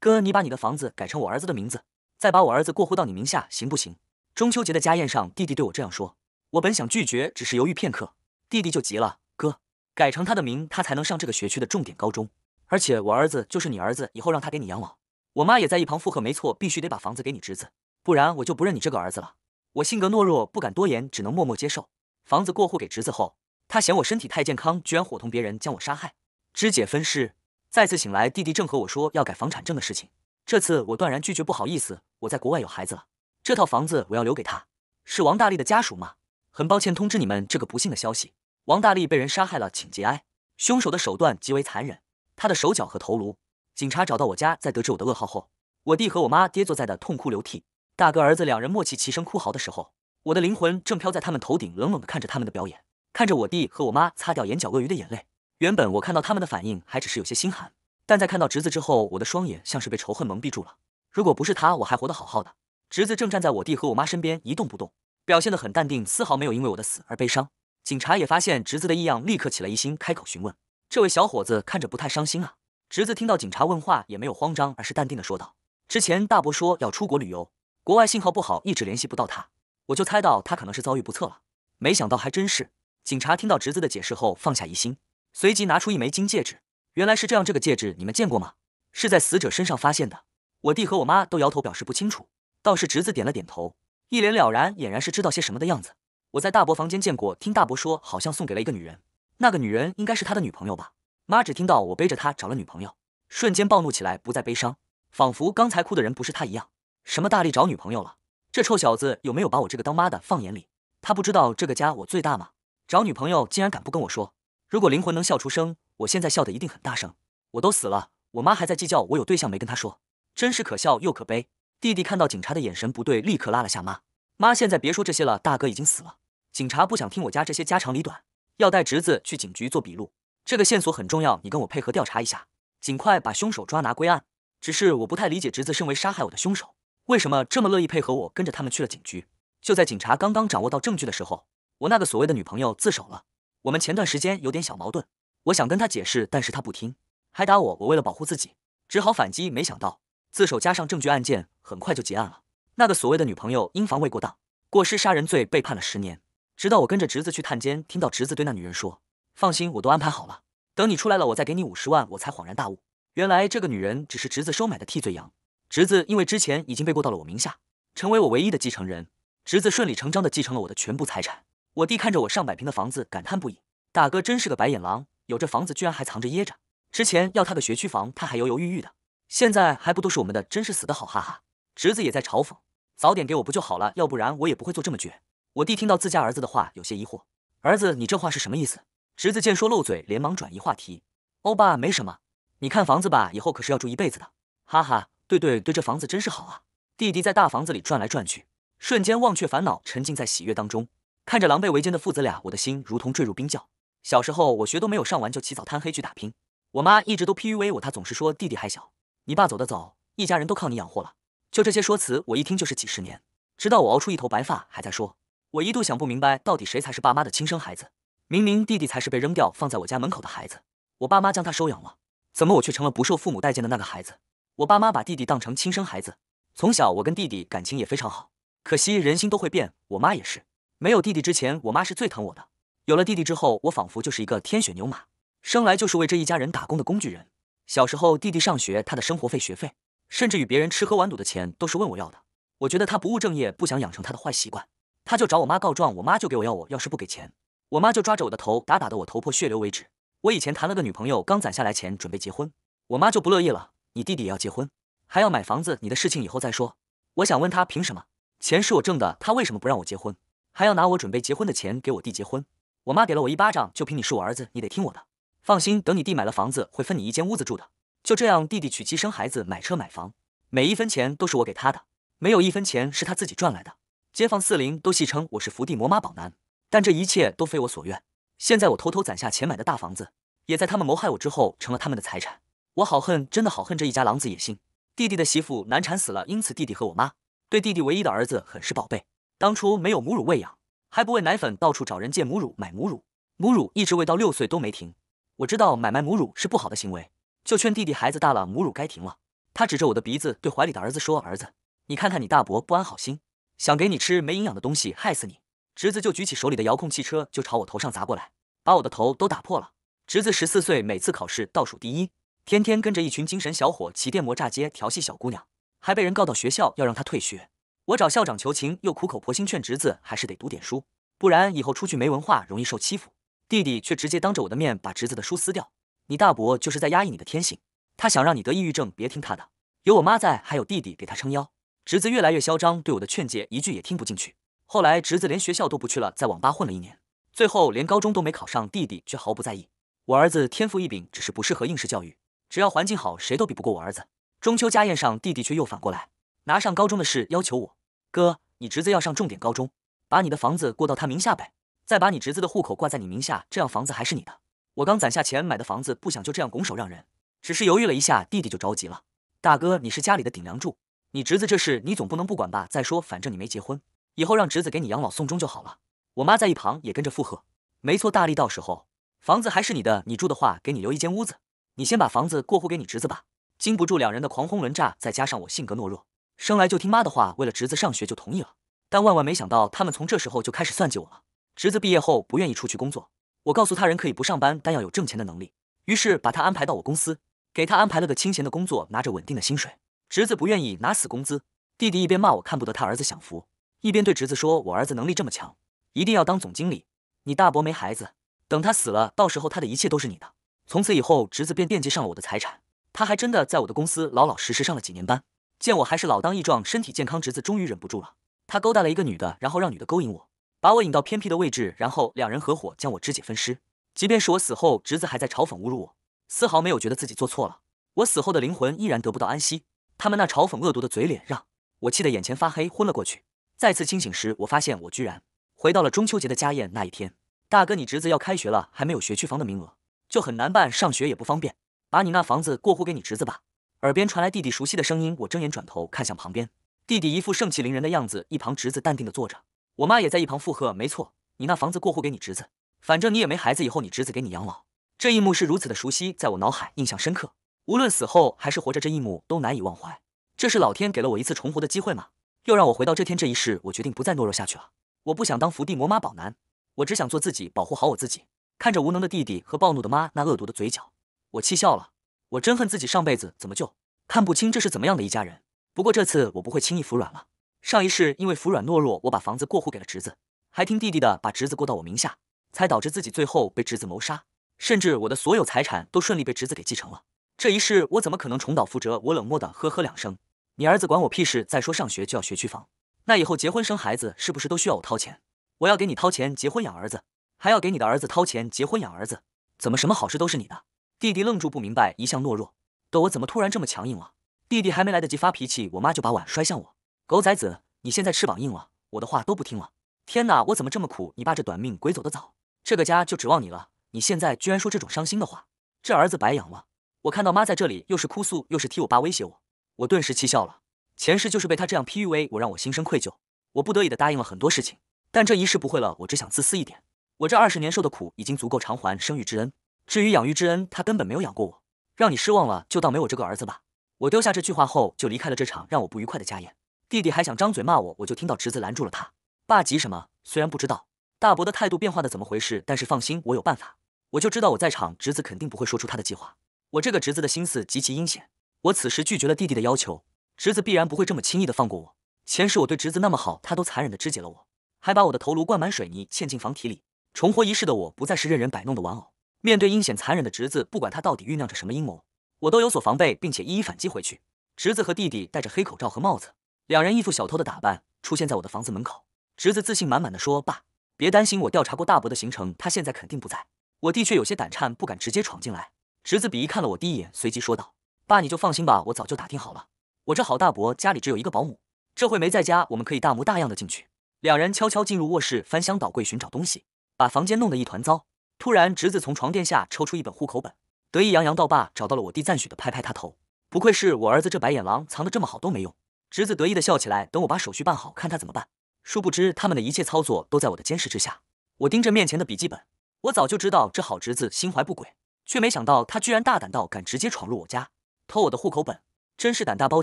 哥，你把你的房子改成我儿子的名字，再把我儿子过户到你名下，行不行？中秋节的家宴上，弟弟对我这样说。我本想拒绝，只是犹豫片刻，弟弟就急了：“哥，改成他的名，他才能上这个学区的重点高中。而且我儿子就是你儿子，以后让他给你养老。”我妈也在一旁附和：“没错，必须得把房子给你侄子，不然我就不认你这个儿子了。”我性格懦弱，不敢多言，只能默默接受。房子过户给侄子后，他嫌我身体太健康，居然伙同别人将我杀害、肢解、分尸。再次醒来，弟弟正和我说要改房产证的事情。这次我断然拒绝，不好意思，我在国外有孩子了，这套房子我要留给他。是王大力的家属吗？很抱歉通知你们这个不幸的消息，王大力被人杀害了，请节哀。凶手的手段极为残忍，他的手脚和头颅。警察找到我家，在得知我的噩耗后，我弟和我妈跌坐在的痛哭流涕。大哥、儿子两人默契齐声哭嚎的时候，我的灵魂正飘在他们头顶，冷冷的看着他们的表演，看着我弟和我妈擦掉眼角鳄鱼的眼泪。原本我看到他们的反应还只是有些心寒，但在看到侄子之后，我的双眼像是被仇恨蒙蔽住了。如果不是他，我还活得好好的。侄子正站在我弟和我妈身边，一动不动，表现得很淡定，丝毫没有因为我的死而悲伤。警察也发现侄子的异样，立刻起了疑心，开口询问：“这位小伙子看着不太伤心啊。”侄子听到警察问话，也没有慌张，而是淡定地说道：“之前大伯说要出国旅游，国外信号不好，一直联系不到他，我就猜到他可能是遭遇不测了。没想到还真是。”警察听到侄子的解释后，放下疑心。随即拿出一枚金戒指，原来是这样。这个戒指你们见过吗？是在死者身上发现的。我弟和我妈都摇头表示不清楚，倒是侄子点了点头，一脸了然，俨然是知道些什么的样子。我在大伯房间见过，听大伯说好像送给了一个女人，那个女人应该是他的女朋友吧？妈只听到我背着他找了女朋友，瞬间暴怒起来，不再悲伤，仿佛刚才哭的人不是他一样。什么大力找女朋友了？这臭小子有没有把我这个当妈的放眼里？他不知道这个家我最大吗？找女朋友竟然敢不跟我说！如果灵魂能笑出声，我现在笑的一定很大声。我都死了，我妈还在计较我有对象没跟她说，真是可笑又可悲。弟弟看到警察的眼神不对，立刻拉了下妈妈。现在别说这些了，大哥已经死了。警察不想听我家这些家长里短，要带侄子去警局做笔录。这个线索很重要，你跟我配合调查一下，尽快把凶手抓拿归案。只是我不太理解，侄子身为杀害我的凶手，为什么这么乐意配合我，跟着他们去了警局。就在警察刚刚掌握到证据的时候，我那个所谓的女朋友自首了。我们前段时间有点小矛盾，我想跟他解释，但是他不听，还打我。我为了保护自己，只好反击。没想到自首加上证据，案件很快就结案了。那个所谓的女朋友因防卫过当、过失杀人罪被判了十年。直到我跟着侄子去探监，听到侄子对那女人说：“放心，我都安排好了，等你出来了，我再给你五十万。”我才恍然大悟，原来这个女人只是侄子收买的替罪羊。侄子因为之前已经被过到了我名下，成为我唯一的继承人，侄子顺理成章的继承了我的全部财产。我弟看着我上百平的房子，感叹不已。大哥真是个白眼狼，有这房子居然还藏着掖着。之前要他个学区房，他还犹犹豫豫的。现在还不都是我们的，真是死的好！哈哈。侄子也在嘲讽，早点给我不就好了，要不然我也不会做这么绝。我弟听到自家儿子的话，有些疑惑。儿子，你这话是什么意思？侄子见说漏嘴，连忙转移话题。欧巴，没什么，你看房子吧，以后可是要住一辈子的。哈哈，对对对，这房子真是好啊。弟弟在大房子里转来转去，瞬间忘却烦恼，沉浸在喜悦当中。看着狼狈为奸的父子俩，我的心如同坠入冰窖。小时候我学都没有上完，就起早贪黑去打拼。我妈一直都批 u a 我，她总是说弟弟还小，你爸走得早，一家人都靠你养活了。就这些说辞，我一听就是几十年，直到我熬出一头白发还在说。我一度想不明白，到底谁才是爸妈的亲生孩子？明明弟弟才是被扔掉放在我家门口的孩子，我爸妈将他收养了，怎么我却成了不受父母待见的那个孩子？我爸妈把弟弟当成亲生孩子，从小我跟弟弟感情也非常好。可惜人心都会变，我妈也是。没有弟弟之前，我妈是最疼我的。有了弟弟之后，我仿佛就是一个天选牛马，生来就是为这一家人打工的工具人。小时候弟弟上学，他的生活费、学费，甚至与别人吃喝玩赌的钱，都是问我要的。我觉得他不务正业，不想养成他的坏习惯，他就找我妈告状，我妈就给我要。我要是不给钱，我妈就抓着我的头打，打的我头破血流为止。我以前谈了个女朋友，刚攒下来钱准备结婚，我妈就不乐意了：“你弟弟也要结婚，还要买房子，你的事情以后再说。”我想问他凭什么？钱是我挣的，他为什么不让我结婚？还要拿我准备结婚的钱给我弟结婚，我妈给了我一巴掌，就凭你是我儿子，你得听我的。放心，等你弟买了房子，会分你一间屋子住的。就这样，弟弟娶妻生孩子，买车买房，每一分钱都是我给他的，没有一分钱是他自己赚来的。街坊四邻都戏称我是伏地魔妈宝男，但这一切都非我所愿。现在我偷偷攒下钱买的大房子，也在他们谋害我之后成了他们的财产。我好恨，真的好恨这一家狼子野心。弟弟的媳妇难产死了，因此弟弟和我妈对弟弟唯一的儿子很是宝贝。当初没有母乳喂养，还不喂奶粉，到处找人借母乳买母乳，母乳一直喂到六岁都没停。我知道买卖母乳是不好的行为，就劝弟弟孩子大了母乳该停了。他指着我的鼻子对怀里的儿子说：“儿子，你看看你大伯不安好心，想给你吃没营养的东西，害死你。”侄子就举起手里的遥控汽车就朝我头上砸过来，把我的头都打破了。侄子十四岁，每次考试倒数第一，天天跟着一群精神小伙骑电摩炸街调戏小姑娘，还被人告到学校要让他退学。我找校长求情，又苦口婆心劝侄子，还是得读点书，不然以后出去没文化，容易受欺负。弟弟却直接当着我的面把侄子的书撕掉。你大伯就是在压抑你的天性，他想让你得抑郁症，别听他的。有我妈在，还有弟弟给他撑腰，侄子越来越嚣张，对我的劝诫一句也听不进去。后来侄子连学校都不去了，在网吧混了一年，最后连高中都没考上。弟弟却毫不在意。我儿子天赋异禀，只是不适合应试教育，只要环境好，谁都比不过我儿子。中秋家宴上，弟弟却又反过来拿上高中的事要求我。哥，你侄子要上重点高中，把你的房子过到他名下呗，再把你侄子的户口挂在你名下，这样房子还是你的。我刚攒下钱买的房子，不想就这样拱手让人。只是犹豫了一下，弟弟就着急了。大哥，你是家里的顶梁柱，你侄子这事你总不能不管吧？再说，反正你没结婚，以后让侄子给你养老送终就好了。我妈在一旁也跟着附和，没错，大力，到时候房子还是你的，你住的话给你留一间屋子。你先把房子过户给你侄子吧。经不住两人的狂轰轮炸，再加上我性格懦弱。生来就听妈的话，为了侄子上学就同意了，但万万没想到，他们从这时候就开始算计我了。侄子毕业后不愿意出去工作，我告诉他人可以不上班，但要有挣钱的能力。于是把他安排到我公司，给他安排了个清闲的工作，拿着稳定的薪水。侄子不愿意拿死工资，弟弟一边骂我看不得他儿子享福，一边对侄子说我儿子能力这么强，一定要当总经理。你大伯没孩子，等他死了，到时候他的一切都是你的。从此以后，侄子便惦记上了我的财产，他还真的在我的公司老老实实上了几年班。见我还是老当益壮，身体健康，侄子终于忍不住了。他勾搭了一个女的，然后让女的勾引我，把我引到偏僻的位置，然后两人合伙将我肢解分尸。即便是我死后，侄子还在嘲讽侮辱我，丝毫没有觉得自己做错了。我死后的灵魂依然得不到安息，他们那嘲讽恶毒的嘴脸让我气得眼前发黑，昏了过去。再次清醒时，我发现我居然回到了中秋节的家宴那一天。大哥，你侄子要开学了，还没有学区房的名额，就很难办，上学也不方便。把你那房子过户给你侄子吧。耳边传来弟弟熟悉的声音，我睁眼转头看向旁边，弟弟一副盛气凌人的样子，一旁侄子淡定的坐着，我妈也在一旁附和，没错，你那房子过户给你侄子，反正你也没孩子，以后你侄子给你养老。这一幕是如此的熟悉，在我脑海印象深刻，无论死后还是活着，这一幕都难以忘怀。这是老天给了我一次重活的机会吗？又让我回到这天这一世，我决定不再懦弱下去了，我不想当伏地魔妈宝男，我只想做自己，保护好我自己。看着无能的弟弟和暴怒的妈那恶毒的嘴角，我气笑了。我真恨自己上辈子怎么就看不清这是怎么样的一家人。不过这次我不会轻易服软了。上一世因为服软懦弱，我把房子过户给了侄子，还听弟弟的把侄子过到我名下，才导致自己最后被侄子谋杀，甚至我的所有财产都顺利被侄子给继承了。这一世我怎么可能重蹈覆辙？我冷漠的呵呵两声。你儿子管我屁事？再说上学就要学区房，那以后结婚生孩子是不是都需要我掏钱？我要给你掏钱结婚养儿子，还要给你的儿子掏钱结婚养儿子？怎么什么好事都是你的？弟弟愣住，不明白一向懦弱的我怎么突然这么强硬了。弟弟还没来得及发脾气，我妈就把碗摔向我：“狗崽子，你现在翅膀硬了，我的话都不听了！”天哪，我怎么这么苦？你爸这短命鬼走得早，这个家就指望你了。你现在居然说这种伤心的话，这儿子白养了。我看到妈在这里，又是哭诉，又是替我爸威胁我，我顿时气笑了。前世就是被他这样批 u a 我，让我心生愧疚。我不得已的答应了很多事情，但这一世不会了。我只想自私一点，我这二十年受的苦已经足够偿还生育之恩。至于养育之恩，他根本没有养过我，让你失望了，就当没我这个儿子吧。我丢下这句话后，就离开了这场让我不愉快的家宴。弟弟还想张嘴骂我，我就听到侄子拦住了他。爸，急什么？虽然不知道大伯的态度变化的怎么回事，但是放心，我有办法。我就知道我在场，侄子肯定不会说出他的计划。我这个侄子的心思极其阴险。我此时拒绝了弟弟的要求，侄子必然不会这么轻易的放过我。前世我对侄子那么好，他都残忍的肢解了我，还把我的头颅灌满水泥嵌进房体里。重活一世的我，不再是任人摆弄的玩偶。面对阴险残忍的侄子，不管他到底酝酿着什么阴谋，我都有所防备，并且一一反击回去。侄子和弟弟戴着黑口罩和帽子，两人一副小偷的打扮，出现在我的房子门口。侄子自信满满的说：“爸，别担心，我调查过大伯的行程，他现在肯定不在。”我的确有些胆颤，不敢直接闯进来。侄子鄙夷看了我第一眼，随即说道：“爸，你就放心吧，我早就打听好了，我这好大伯家里只有一个保姆，这会没在家，我们可以大模大样的进去。”两人悄悄进入卧室，翻箱倒柜寻找东西，把房间弄得一团糟。突然，侄子从床垫下抽出一本户口本，得意洋洋道：“爸找到了我弟。”赞许的拍拍他头：“不愧是我儿子，这白眼狼藏得这么好都没用。”侄子得意的笑起来：“等我把手续办好，看他怎么办。”殊不知，他们的一切操作都在我的监视之下。我盯着面前的笔记本，我早就知道这好侄子心怀不轨，却没想到他居然大胆到敢直接闯入我家偷我的户口本，真是胆大包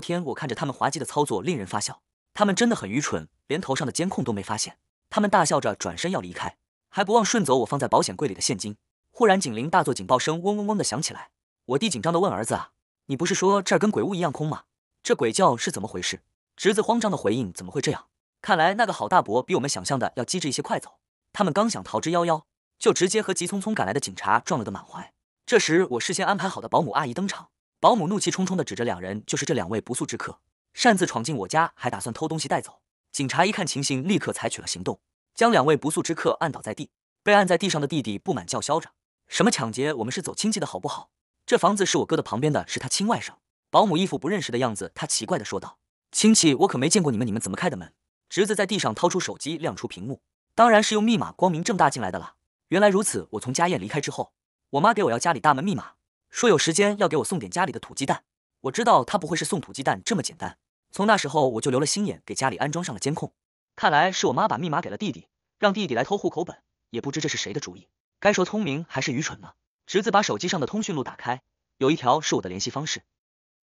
天！我看着他们滑稽的操作，令人发笑。他们真的很愚蠢，连头上的监控都没发现。他们大笑着转身要离开。还不忘顺走我放在保险柜里的现金。忽然警铃大作，警报声嗡嗡嗡的响起来。我弟紧张的问儿子啊，你不是说这儿跟鬼屋一样空吗？这鬼叫是怎么回事？侄子慌张的回应：怎么会这样？看来那个郝大伯比我们想象的要机智一些。快走！他们刚想逃之夭夭，就直接和急匆匆赶来的警察撞了个满怀。这时，我事先安排好的保姆阿姨登场。保姆怒气冲冲的指着两人，就是这两位不速之客，擅自闯进我家，还打算偷东西带走。警察一看情形，立刻采取了行动。将两位不速之客按倒在地，被按在地上的弟弟不满叫嚣着：“什么抢劫？我们是走亲戚的好不好？这房子是我哥的，旁边的是他亲外甥。”保姆一副不认识的样子，他奇怪地说道：“亲戚，我可没见过你们，你们怎么开的门？”侄子在地上掏出手机，亮出屏幕：“当然是用密码，光明正大进来的啦。”原来如此，我从家宴离开之后，我妈给我要家里大门密码，说有时间要给我送点家里的土鸡蛋。我知道她不会是送土鸡蛋这么简单，从那时候我就留了心眼，给家里安装上了监控。看来是我妈把密码给了弟弟，让弟弟来偷户口本，也不知这是谁的主意，该说聪明还是愚蠢呢？侄子把手机上的通讯录打开，有一条是我的联系方式，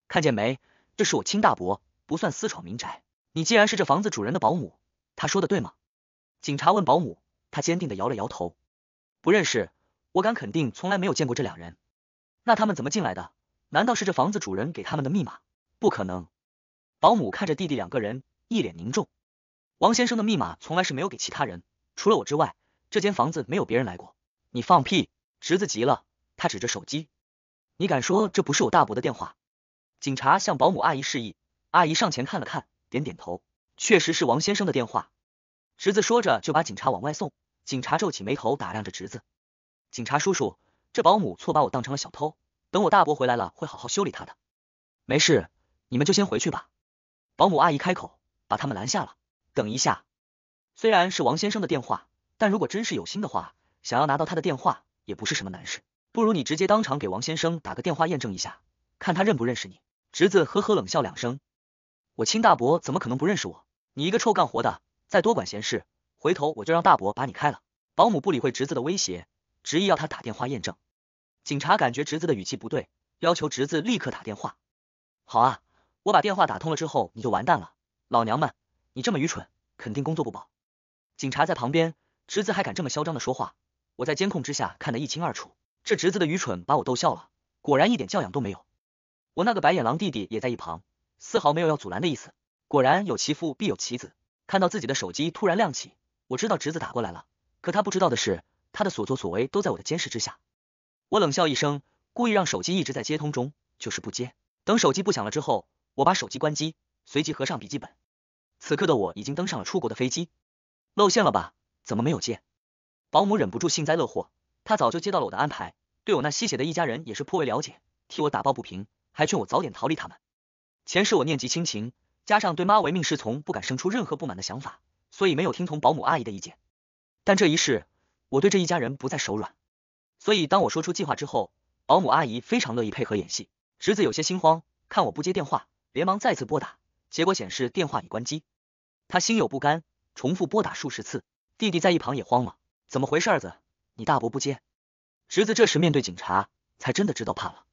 看见没？这是我亲大伯，不算私闯民宅。你既然是这房子主人的保姆，他说的对吗？警察问保姆，他坚定的摇了摇头，不认识，我敢肯定从来没有见过这两人。那他们怎么进来的？难道是这房子主人给他们的密码？不可能。保姆看着弟弟两个人，一脸凝重。王先生的密码从来是没有给其他人，除了我之外，这间房子没有别人来过。你放屁！侄子急了，他指着手机，你敢说这不是我大伯的电话？警察向保姆阿姨示意，阿姨上前看了看，点点头，确实是王先生的电话。侄子说着就把警察往外送，警察皱起眉头打量着侄子。警察叔叔，这保姆错把我当成了小偷，等我大伯回来了会好好修理他的。没事，你们就先回去吧。保姆阿姨开口，把他们拦下了。等一下，虽然是王先生的电话，但如果真是有心的话，想要拿到他的电话也不是什么难事。不如你直接当场给王先生打个电话验证一下，看他认不认识你。侄子呵呵冷笑两声，我亲大伯怎么可能不认识我？你一个臭干活的，再多管闲事，回头我就让大伯把你开了。保姆不理会侄子的威胁，执意要他打电话验证。警察感觉侄子的语气不对，要求侄子立刻打电话。好啊，我把电话打通了之后，你就完蛋了，老娘们。你这么愚蠢，肯定工作不保。警察在旁边，侄子还敢这么嚣张的说话？我在监控之下看得一清二楚，这侄子的愚蠢把我逗笑了。果然一点教养都没有。我那个白眼狼弟弟也在一旁，丝毫没有要阻拦的意思。果然有其父必有其子。看到自己的手机突然亮起，我知道侄子打过来了。可他不知道的是，他的所作所为都在我的监视之下。我冷笑一声，故意让手机一直在接通中，就是不接。等手机不响了之后，我把手机关机，随即合上笔记本。此刻的我已经登上了出国的飞机，露馅了吧？怎么没有接？保姆忍不住幸灾乐祸，她早就接到了我的安排，对我那吸血的一家人也是颇为了解，替我打抱不平，还劝我早点逃离他们。前世我念及亲情，加上对妈唯命是从，不敢生出任何不满的想法，所以没有听从保姆阿姨的意见。但这一世，我对这一家人不再手软，所以当我说出计划之后，保姆阿姨非常乐意配合演戏。侄子有些心慌，看我不接电话，连忙再次拨打，结果显示电话已关机。他心有不甘，重复拨打数十次。弟弟在一旁也慌了，怎么回事？儿子，你大伯不接。侄子这时面对警察，才真的知道怕了。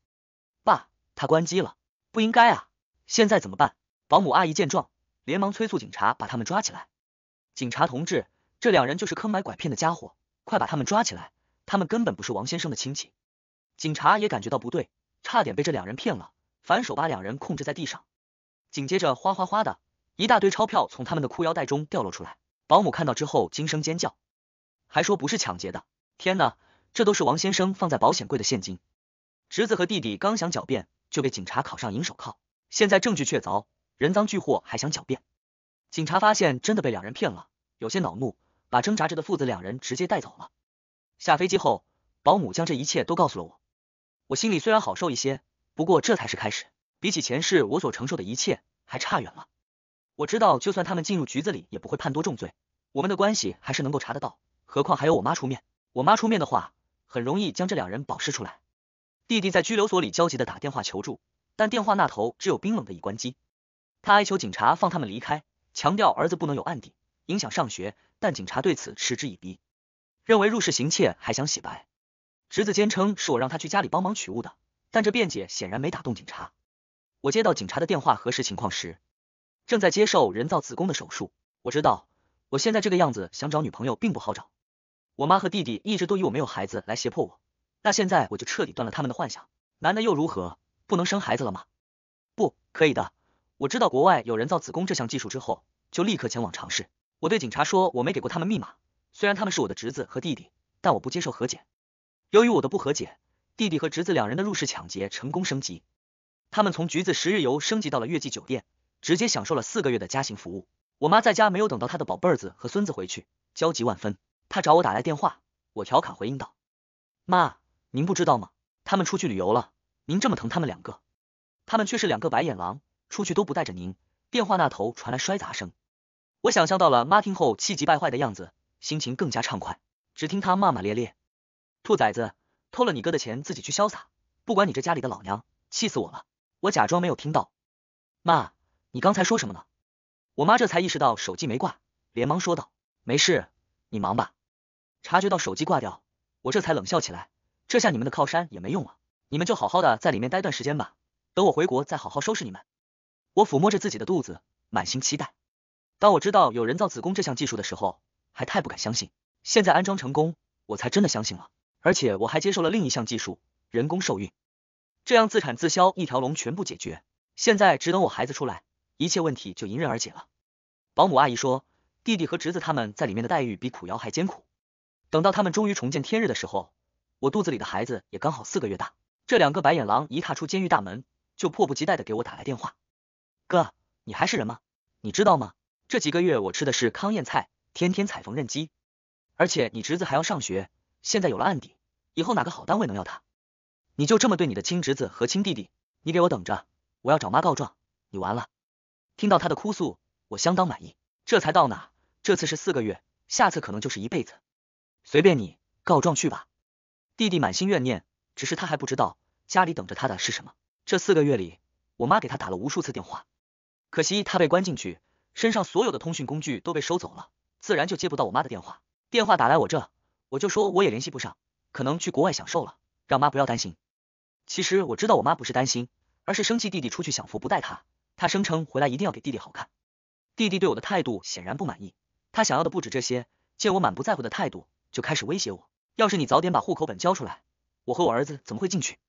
爸，他关机了，不应该啊！现在怎么办？保姆阿姨见状，连忙催促警察把他们抓起来。警察同志，这两人就是坑买拐骗的家伙，快把他们抓起来！他们根本不是王先生的亲戚。警察也感觉到不对，差点被这两人骗了，反手把两人控制在地上。紧接着，哗哗哗的。一大堆钞票从他们的裤腰带中掉落出来，保姆看到之后惊声尖叫，还说不是抢劫的。天哪，这都是王先生放在保险柜的现金。侄子和弟弟刚想狡辩，就被警察铐上银手铐。现在证据确凿，人赃俱获，还想狡辩？警察发现真的被两人骗了，有些恼怒，把挣扎着的父子两人直接带走了。下飞机后，保姆将这一切都告诉了我。我心里虽然好受一些，不过这才是开始，比起前世我所承受的一切还差远了。我知道，就算他们进入局子里，也不会判多重罪。我们的关系还是能够查得到，何况还有我妈出面。我妈出面的话，很容易将这两人保释出来。弟弟在拘留所里焦急的打电话求助，但电话那头只有冰冷的已关机。他哀求警察放他们离开，强调儿子不能有案底，影响上学。但警察对此嗤之以鼻，认为入室行窃还想洗白。侄子坚称是我让他去家里帮忙取物的，但这辩解显然没打动警察。我接到警察的电话核实情况时。正在接受人造子宫的手术，我知道我现在这个样子想找女朋友并不好找。我妈和弟弟一直都以我没有孩子来胁迫我，那现在我就彻底断了他们的幻想。男的又如何，不能生孩子了吗？不可以的。我知道国外有人造子宫这项技术之后，就立刻前往尝试。我对警察说我没给过他们密码，虽然他们是我的侄子和弟弟，但我不接受和解。由于我的不和解，弟弟和侄子两人的入室抢劫成功升级，他们从橘子十日游升级到了月季酒店。直接享受了四个月的家刑服务，我妈在家没有等到她的宝贝儿子和孙子回去，焦急万分。她找我打来电话，我调侃回应道：“妈，您不知道吗？他们出去旅游了。您这么疼他们两个，他们却是两个白眼狼，出去都不带着您。”电话那头传来摔砸声，我想象到了妈听后气急败坏的样子，心情更加畅快。只听她骂骂咧咧：“兔崽子，偷了你哥的钱自己去潇洒，不管你这家里的老娘，气死我了！”我假装没有听到，妈。你刚才说什么呢？我妈这才意识到手机没挂，连忙说道：“没事，你忙吧。”察觉到手机挂掉，我这才冷笑起来。这下你们的靠山也没用了，你们就好好的在里面待段时间吧。等我回国再好好收拾你们。我抚摸着自己的肚子，满心期待。当我知道有人造子宫这项技术的时候，还太不敢相信。现在安装成功，我才真的相信了。而且我还接受了另一项技术——人工受孕，这样自产自销一条龙全部解决。现在只等我孩子出来。一切问题就迎刃而解了。保姆阿姨说，弟弟和侄子他们在里面的待遇比苦窑还艰苦。等到他们终于重见天日的时候，我肚子里的孩子也刚好四个月大。这两个白眼狼一踏出监狱大门，就迫不及待的给我打来电话。哥，你还是人吗？你知道吗？这几个月我吃的是糠咽菜，天天踩缝纫机。而且你侄子还要上学，现在有了案底，以后哪个好单位能要他？你就这么对你的亲侄子和亲弟弟？你给我等着，我要找妈告状，你完了。听到他的哭诉，我相当满意。这才到哪？这次是四个月，下次可能就是一辈子。随便你告状去吧。弟弟满心怨念，只是他还不知道家里等着他的是什么。这四个月里，我妈给他打了无数次电话，可惜他被关进去，身上所有的通讯工具都被收走了，自然就接不到我妈的电话。电话打来我这，我就说我也联系不上，可能去国外享受了，让妈不要担心。其实我知道我妈不是担心，而是生气弟弟出去享福不带她，他声称回来一定要给弟弟好看，弟弟对我的态度显然不满意，他想要的不止这些。见我满不在乎的态度，就开始威胁我：要是你早点把户口本交出来，我和我儿子怎么会进去？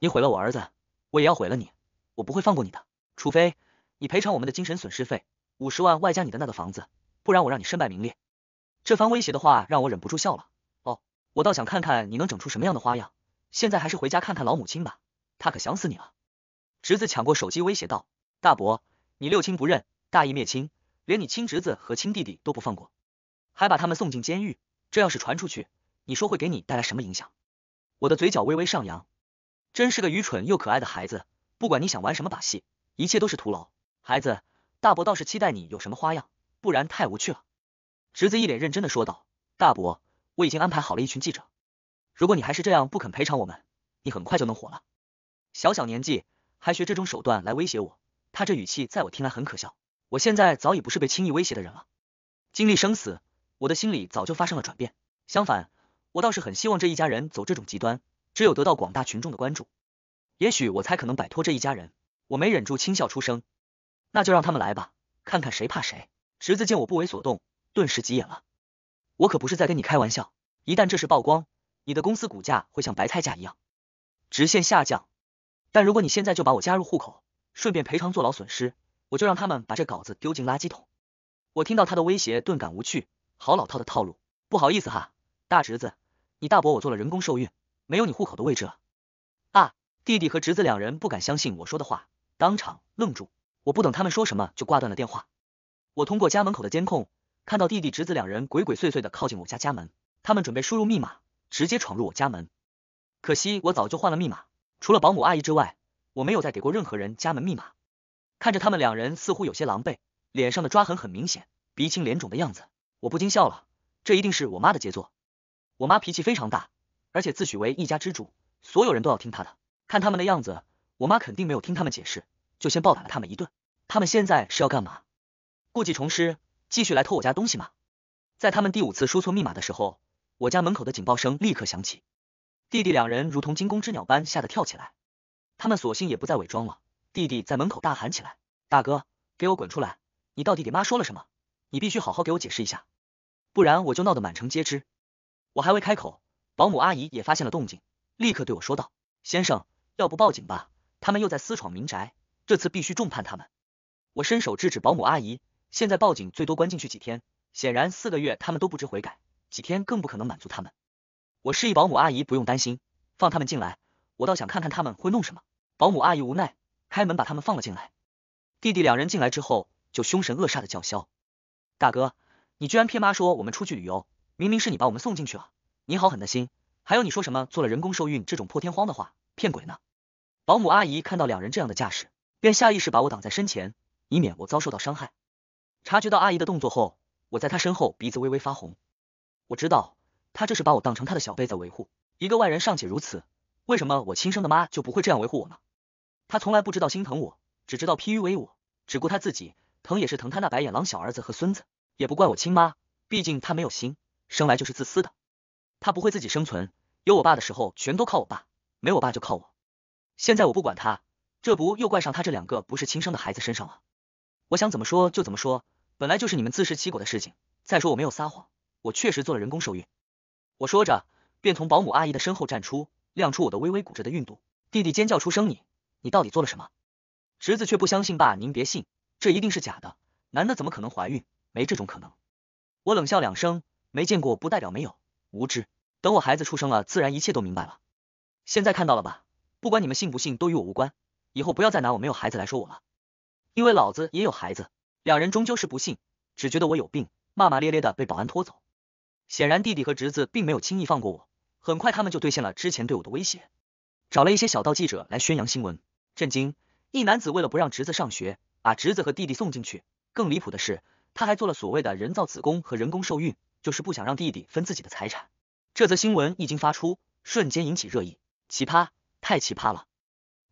你毁了我儿子，我也要毁了你，我不会放过你的。除非你赔偿我们的精神损失费五十万，外加你的那个房子，不然我让你身败名裂。这番威胁的话让我忍不住笑了。哦，我倒想看看你能整出什么样的花样。现在还是回家看看老母亲吧，她可想死你了。侄子抢过手机威胁道。大伯，你六亲不认，大义灭亲，连你亲侄子和亲弟弟都不放过，还把他们送进监狱。这要是传出去，你说会给你带来什么影响？我的嘴角微微上扬，真是个愚蠢又可爱的孩子。不管你想玩什么把戏，一切都是徒劳。孩子，大伯倒是期待你有什么花样，不然太无趣了。侄子一脸认真的说道：“大伯，我已经安排好了一群记者，如果你还是这样不肯赔偿我们，你很快就能火了。小小年纪还学这种手段来威胁我。”他这语气在我听来很可笑，我现在早已不是被轻易威胁的人了。经历生死，我的心里早就发生了转变。相反，我倒是很希望这一家人走这种极端，只有得到广大群众的关注，也许我才可能摆脱这一家人。我没忍住轻笑出声，那就让他们来吧，看看谁怕谁。侄子见我不为所动，顿时急眼了。我可不是在跟你开玩笑，一旦这事曝光，你的公司股价会像白菜价一样直线下降。但如果你现在就把我加入户口，顺便赔偿坐牢损失，我就让他们把这稿子丢进垃圾桶。我听到他的威胁，顿感无趣，好老套的套路。不好意思哈，大侄子，你大伯我做了人工受孕，没有你户口的位置了。啊！弟弟和侄子两人不敢相信我说的话，当场愣住。我不等他们说什么，就挂断了电话。我通过家门口的监控看到弟弟侄子两人鬼鬼祟祟的靠近我家家门，他们准备输入密码，直接闯入我家门。可惜我早就换了密码，除了保姆阿姨之外。我没有再给过任何人家门密码。看着他们两人似乎有些狼狈，脸上的抓痕很明显，鼻青脸肿的样子，我不禁笑了。这一定是我妈的杰作。我妈脾气非常大，而且自诩为一家之主，所有人都要听她的。看他们的样子，我妈肯定没有听他们解释，就先暴打了他们一顿。他们现在是要干嘛？故技重施，继续来偷我家东西吗？在他们第五次输错密码的时候，我家门口的警报声立刻响起，弟弟两人如同惊弓之鸟般吓得跳起来。他们索性也不再伪装了，弟弟在门口大喊起来：“大哥，给我滚出来！你到底给妈说了什么？你必须好好给我解释一下，不然我就闹得满城皆知。”我还未开口，保姆阿姨也发现了动静，立刻对我说道：“先生，要不报警吧？他们又在私闯民宅，这次必须重判他们。”我伸手制止保姆阿姨：“现在报警最多关进去几天，显然四个月他们都不知悔改，几天更不可能满足他们。”我示意保姆阿姨不用担心，放他们进来，我倒想看看他们会弄什么。保姆阿姨无奈，开门把他们放了进来。弟弟两人进来之后，就凶神恶煞的叫嚣：“大哥，你居然骗妈说我们出去旅游，明明是你把我们送进去了，你好狠的心！还有你说什么做了人工受孕这种破天荒的话，骗鬼呢！”保姆阿姨看到两人这样的架势，便下意识把我挡在身前，以免我遭受到伤害。察觉到阿姨的动作后，我在她身后鼻子微微发红。我知道，她这是把我当成他的小辈在维护，一个外人尚且如此。为什么我亲生的妈就不会这样维护我呢？她从来不知道心疼我，只知道 p 于为我，只顾她自己疼也是疼她那白眼狼小儿子和孙子，也不怪我亲妈，毕竟她没有心，生来就是自私的，她不会自己生存，有我爸的时候全都靠我爸，没我爸就靠我。现在我不管她，这不又怪上她这两个不是亲生的孩子身上了。我想怎么说就怎么说，本来就是你们自食其果的事情。再说我没有撒谎，我确实做了人工受孕。我说着，便从保姆阿姨的身后站出。亮出我的微微鼓着的孕肚，弟弟尖叫出声，你你到底做了什么？侄子却不相信爸，您别信，这一定是假的，男的怎么可能怀孕，没这种可能。我冷笑两声，没见过不代表没有，无知。等我孩子出生了，自然一切都明白了。现在看到了吧，不管你们信不信，都与我无关。以后不要再拿我没有孩子来说我了，因为老子也有孩子。两人终究是不信，只觉得我有病，骂骂咧咧的被保安拖走。显然弟弟和侄子并没有轻易放过我。很快，他们就兑现了之前对我的威胁，找了一些小道记者来宣扬新闻。震惊！一男子为了不让侄子上学，把侄子和弟弟送进去。更离谱的是，他还做了所谓的人造子宫和人工受孕，就是不想让弟弟分自己的财产。这则新闻一经发出，瞬间引起热议，奇葩，太奇葩了！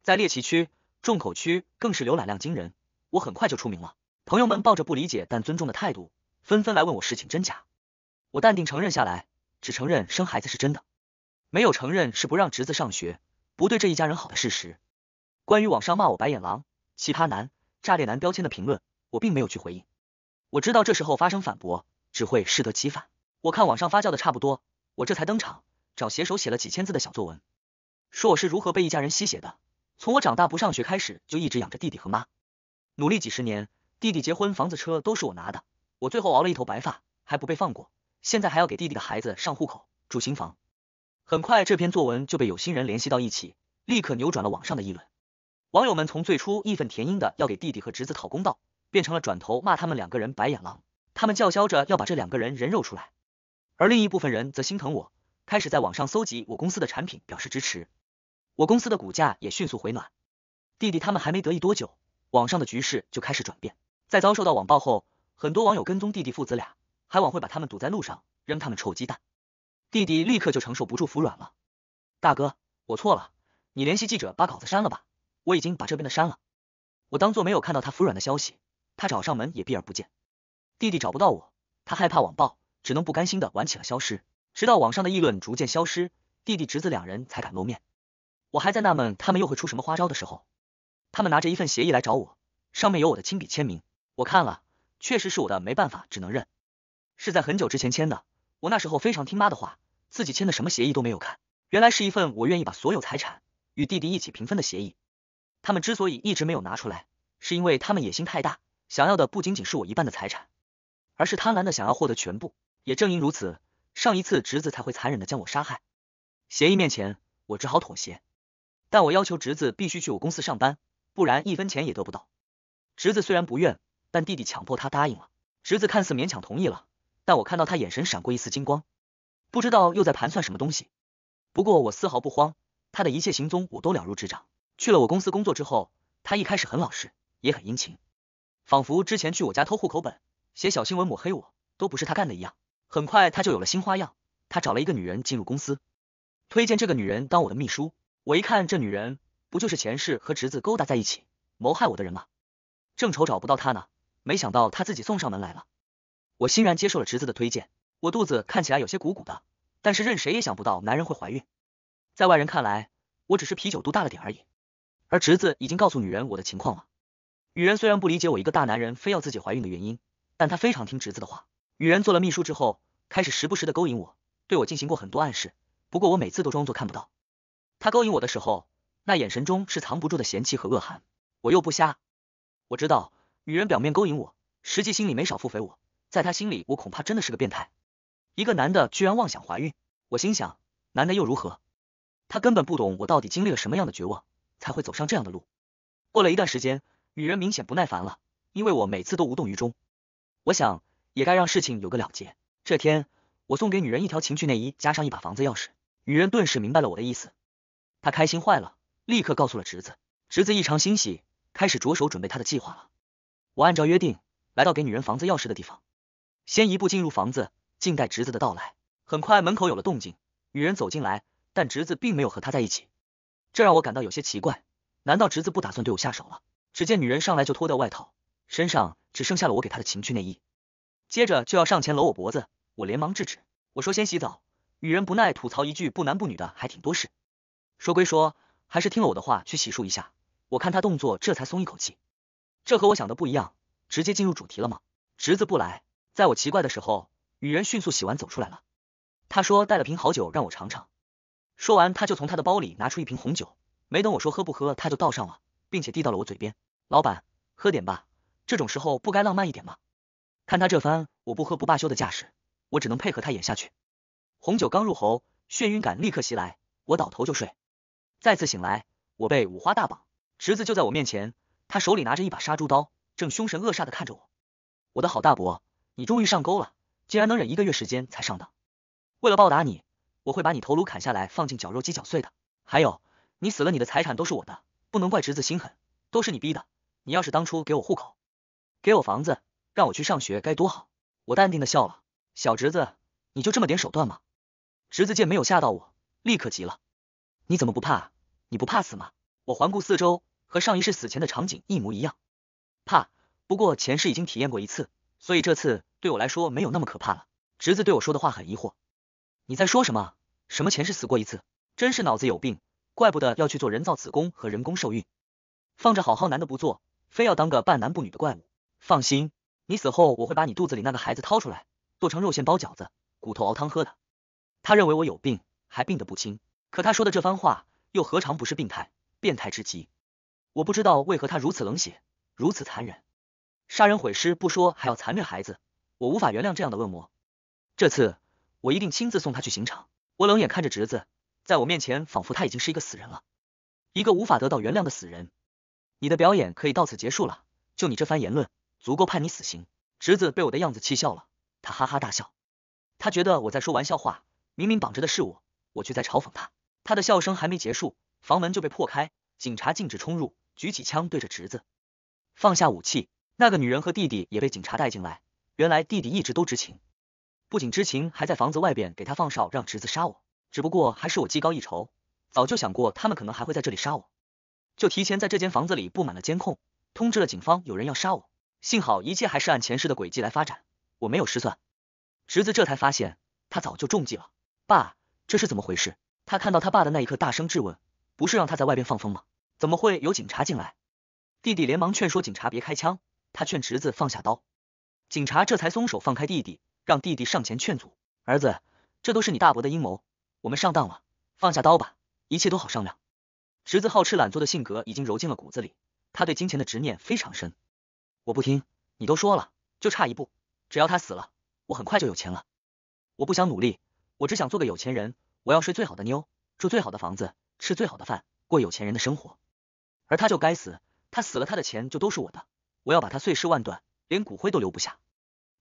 在猎奇区、重口区更是浏览量惊人。我很快就出名了，朋友们抱着不理解但尊重的态度，纷纷来问我事情真假。我淡定承认下来，只承认生孩子是真的。没有承认是不让侄子上学、不对这一家人好的事实。关于网上骂我白眼狼、奇葩男、炸裂男标签的评论，我并没有去回应。我知道这时候发生反驳只会适得其反。我看网上发酵的差不多，我这才登场，找写手写了几千字的小作文，说我是如何被一家人吸血的。从我长大不上学开始，就一直养着弟弟和妈，努力几十年，弟弟结婚、房子、车都是我拿的。我最后熬了一头白发还不被放过，现在还要给弟弟的孩子上户口、住新房。很快，这篇作文就被有心人联系到一起，立刻扭转了网上的议论。网友们从最初义愤填膺的要给弟弟和侄子讨公道，变成了转头骂他们两个人白眼狼。他们叫嚣着要把这两个人人肉出来，而另一部分人则心疼我，开始在网上搜集我公司的产品，表示支持。我公司的股价也迅速回暖。弟弟他们还没得意多久，网上的局势就开始转变。在遭受到网暴后，很多网友跟踪弟弟父子俩，还往会把他们堵在路上，扔他们臭鸡蛋。弟弟立刻就承受不住，服软了。大哥，我错了，你联系记者把稿子删了吧。我已经把这边的删了，我当做没有看到他服软的消息。他找上门也避而不见。弟弟找不到我，他害怕网暴，只能不甘心的玩起了消失。直到网上的议论逐渐消失，弟弟侄子两人才敢露面。我还在纳闷他们又会出什么花招的时候，他们拿着一份协议来找我，上面有我的亲笔签名。我看了，确实是我的，没办法，只能认。是在很久之前签的。我那时候非常听妈的话，自己签的什么协议都没有看。原来是一份我愿意把所有财产与弟弟一起平分的协议。他们之所以一直没有拿出来，是因为他们野心太大，想要的不仅仅是我一半的财产，而是贪婪的想要获得全部。也正因如此，上一次侄子才会残忍的将我杀害。协议面前，我只好妥协，但我要求侄子必须去我公司上班，不然一分钱也得不到。侄子虽然不愿，但弟弟强迫他答应了。侄子看似勉强同意了。但我看到他眼神闪过一丝金光，不知道又在盘算什么东西。不过我丝毫不慌，他的一切行踪我都了如指掌。去了我公司工作之后，他一开始很老实，也很殷勤，仿佛之前去我家偷户口本、写小新闻抹黑我都不是他干的一样。很快他就有了新花样，他找了一个女人进入公司，推荐这个女人当我的秘书。我一看这女人，不就是前世和侄子勾搭在一起谋害我的人吗？正愁找不到她呢，没想到她自己送上门来了。我欣然接受了侄子的推荐。我肚子看起来有些鼓鼓的，但是任谁也想不到男人会怀孕。在外人看来，我只是啤酒肚大了点而已。而侄子已经告诉女人我的情况了。女人虽然不理解我一个大男人非要自己怀孕的原因，但她非常听侄子的话。女人做了秘书之后，开始时不时的勾引我，对我进行过很多暗示。不过我每次都装作看不到。她勾引我的时候，那眼神中是藏不住的嫌弃和恶寒。我又不瞎，我知道女人表面勾引我，实际心里没少腹诽我。在他心里，我恐怕真的是个变态，一个男的居然妄想怀孕。我心想，男的又如何？他根本不懂我到底经历了什么样的绝望，才会走上这样的路。过了一段时间，女人明显不耐烦了，因为我每次都无动于衷。我想，也该让事情有个了结。这天，我送给女人一条情趣内衣，加上一把房子钥匙。女人顿时明白了我的意思，她开心坏了，立刻告诉了侄子。侄子异常欣喜，开始着手准备他的计划了。我按照约定，来到给女人房子钥匙的地方。先一步进入房子，静待侄子的到来。很快，门口有了动静，女人走进来，但侄子并没有和他在一起，这让我感到有些奇怪。难道侄子不打算对我下手了？只见女人上来就脱掉外套，身上只剩下了我给她的情趣内衣，接着就要上前搂我脖子，我连忙制止，我说先洗澡。女人不耐，吐槽一句不男不女的还挺多事。说归说，还是听了我的话去洗漱一下。我看他动作，这才松一口气。这和我想的不一样，直接进入主题了吗？侄子不来。在我奇怪的时候，女人迅速洗完走出来了。她说带了瓶好酒让我尝尝。说完，她就从她的包里拿出一瓶红酒，没等我说喝不喝，她就倒上了，并且递到了我嘴边。老板，喝点吧，这种时候不该浪漫一点吗？看他这番我不喝不罢休的架势，我只能配合他演下去。红酒刚入喉，眩晕感立刻袭来，我倒头就睡。再次醒来，我被五花大绑，侄子就在我面前，他手里拿着一把杀猪刀，正凶神恶煞的看着我。我的好大伯。你终于上钩了，竟然能忍一个月时间才上当。为了报答你，我会把你头颅砍下来放进绞肉机绞碎的。还有，你死了，你的财产都是我的，不能怪侄子心狠，都是你逼的。你要是当初给我户口，给我房子，让我去上学，该多好。我淡定的笑了。小侄子，你就这么点手段吗？侄子见没有吓到我，立刻急了。你怎么不怕？你不怕死吗？我环顾四周，和上一世死前的场景一模一样。怕，不过前世已经体验过一次，所以这次。对我来说没有那么可怕了。侄子对我说的话很疑惑，你在说什么？什么前世死过一次？真是脑子有病，怪不得要去做人造子宫和人工受孕，放着好好男的不做，非要当个半男不女的怪物。放心，你死后我会把你肚子里那个孩子掏出来，剁成肉馅包饺子，骨头熬汤喝的。他认为我有病，还病得不轻。可他说的这番话，又何尝不是病态、变态之极？我不知道为何他如此冷血，如此残忍，杀人毁尸不说，还要残虐孩子。我无法原谅这样的恶魔，这次我一定亲自送他去刑场。我冷眼看着侄子，在我面前仿佛他已经是一个死人了，一个无法得到原谅的死人。你的表演可以到此结束了，就你这番言论，足够判你死刑。侄子被我的样子气笑了，他哈哈大笑，他觉得我在说玩笑话，明明绑着的是我，我却在嘲讽他。他的笑声还没结束，房门就被破开，警察径直冲入，举起枪对着侄子，放下武器，那个女人和弟弟也被警察带进来。原来弟弟一直都知情，不仅知情，还在房子外边给他放哨，让侄子杀我。只不过还是我技高一筹，早就想过他们可能还会在这里杀我，就提前在这间房子里布满了监控，通知了警方有人要杀我。幸好一切还是按前世的轨迹来发展，我没有失算。侄子这才发现他早就中计了。爸，这是怎么回事？他看到他爸的那一刻，大声质问：“不是让他在外边放风吗？怎么会有警察进来？”弟弟连忙劝说警察别开枪，他劝侄子放下刀。警察这才松手，放开弟弟，让弟弟上前劝阻。儿子，这都是你大伯的阴谋，我们上当了，放下刀吧，一切都好商量。侄子好吃懒做的性格已经揉进了骨子里，他对金钱的执念非常深。我不听，你都说了，就差一步，只要他死了，我很快就有钱了。我不想努力，我只想做个有钱人，我要睡最好的妞，住最好的房子，吃最好的饭，过有钱人的生活。而他就该死，他死了，他的钱就都是我的，我要把他碎尸万段。连骨灰都留不下。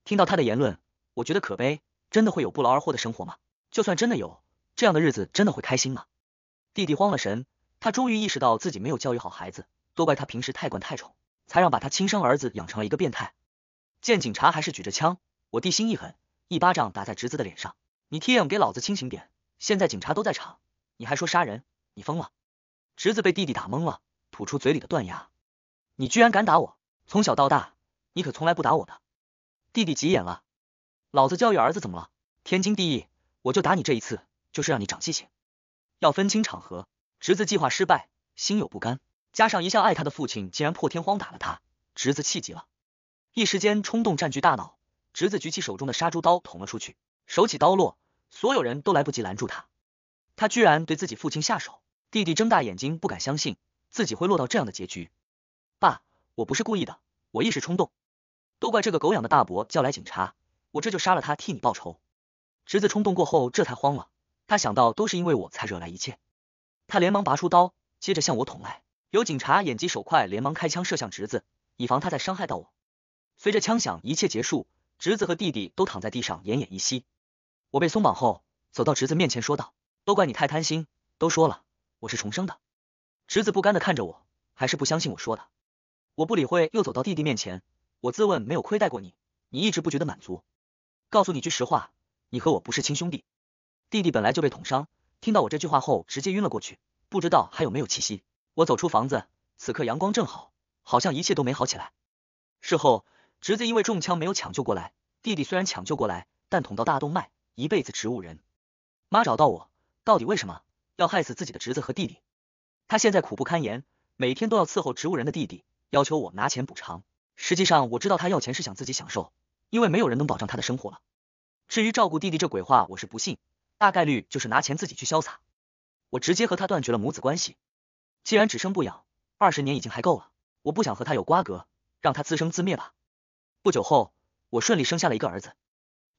听到他的言论，我觉得可悲。真的会有不劳而获的生活吗？就算真的有，这样的日子真的会开心吗？弟弟慌了神，他终于意识到自己没有教育好孩子，都怪他平时太惯太宠，才让把他亲生儿子养成了一个变态。见警察还是举着枪，我弟心一狠，一巴掌打在侄子的脸上：“你 TM 给老子清醒点！现在警察都在场，你还说杀人，你疯了！”侄子被弟弟打懵了，吐出嘴里的断崖。你居然敢打我！从小到大……”你可从来不打我的弟弟，急眼了。老子教育儿子怎么了？天经地义，我就打你这一次，就是让你长记性，要分清场合。侄子计划失败，心有不甘，加上一向爱他的父亲竟然破天荒打了他，侄子气急了，一时间冲动占据大脑，侄子举起手中的杀猪刀捅了出去，手起刀落，所有人都来不及拦住他，他居然对自己父亲下手。弟弟睁大眼睛，不敢相信自己会落到这样的结局。爸，我不是故意的，我一时冲动。都怪这个狗养的大伯叫来警察，我这就杀了他替你报仇。侄子冲动过后这才慌了，他想到都是因为我才惹来一切，他连忙拔出刀，接着向我捅来。有警察眼疾手快，连忙开枪射向侄子，以防他再伤害到我。随着枪响，一切结束，侄子和弟弟都躺在地上奄奄一息。我被松绑后，走到侄子面前说道：“都怪你太贪心，都说了我是重生的。”侄子不甘的看着我，还是不相信我说的。我不理会，又走到弟弟面前。我自问没有亏待过你，你一直不觉得满足。告诉你句实话，你和我不是亲兄弟。弟弟本来就被捅伤，听到我这句话后直接晕了过去，不知道还有没有气息。我走出房子，此刻阳光正好，好像一切都没好起来。事后，侄子因为中枪没有抢救过来，弟弟虽然抢救过来，但捅到大动脉，一辈子植物人。妈找到我，到底为什么要害死自己的侄子和弟弟？他现在苦不堪言，每天都要伺候植物人的弟弟，要求我拿钱补偿。实际上我知道他要钱是想自己享受，因为没有人能保障他的生活了。至于照顾弟弟这鬼话，我是不信，大概率就是拿钱自己去潇洒。我直接和他断绝了母子关系，既然只生不养，二十年已经还够了。我不想和他有瓜葛，让他自生自灭吧。不久后，我顺利生下了一个儿子，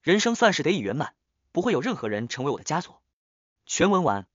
人生算是得以圆满，不会有任何人成为我的枷锁。全文完。